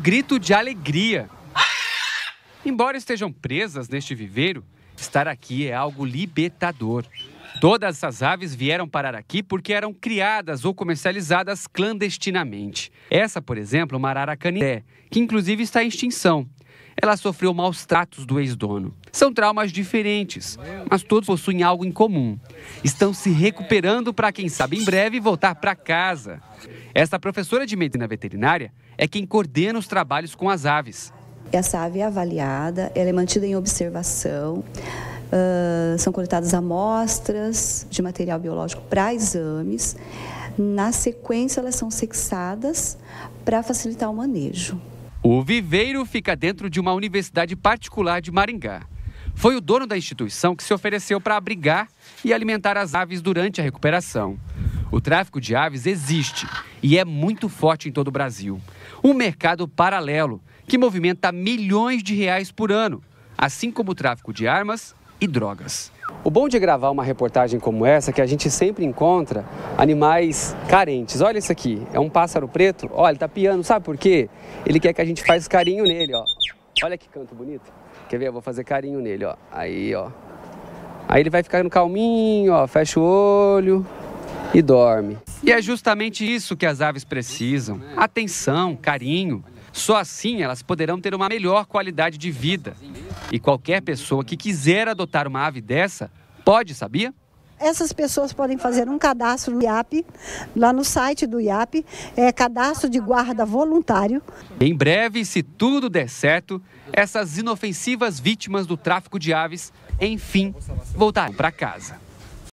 grito de alegria. Embora estejam presas neste viveiro, estar aqui é algo libertador. Todas essas aves vieram parar aqui porque eram criadas ou comercializadas clandestinamente. Essa, por exemplo, é uma arara que inclusive está em extinção. Ela sofreu maus tratos do ex-dono. São traumas diferentes, mas todos possuem algo em comum. Estão se recuperando para, quem sabe, em breve voltar para casa. Esta professora de medicina veterinária é quem coordena os trabalhos com as aves. Essa ave é avaliada, ela é mantida em observação, uh, são coletadas amostras de material biológico para exames. Na sequência, elas são sexadas para facilitar o manejo. O viveiro fica dentro de uma universidade particular de Maringá. Foi o dono da instituição que se ofereceu para abrigar e alimentar as aves durante a recuperação. O tráfico de aves existe e é muito forte em todo o Brasil. Um mercado paralelo que movimenta milhões de reais por ano, assim como o tráfico de armas e drogas. O bom de gravar uma reportagem como essa é que a gente sempre encontra animais carentes. Olha isso aqui, é um pássaro preto. Olha, ele tá piando, sabe por quê? Ele quer que a gente faça carinho nele, ó. Olha que canto bonito. Quer ver? Eu vou fazer carinho nele, ó. Aí, ó. Aí ele vai ficar no calminho, ó, fecha o olho e dorme. E é justamente isso que as aves precisam: atenção, carinho. Só assim elas poderão ter uma melhor qualidade de vida. E qualquer pessoa que quiser adotar uma ave dessa, pode, sabia? Essas pessoas podem fazer um cadastro no IAP, lá no site do IAP, é cadastro de guarda voluntário. Em breve, se tudo der certo, essas inofensivas vítimas do tráfico de aves, enfim, voltarão para casa.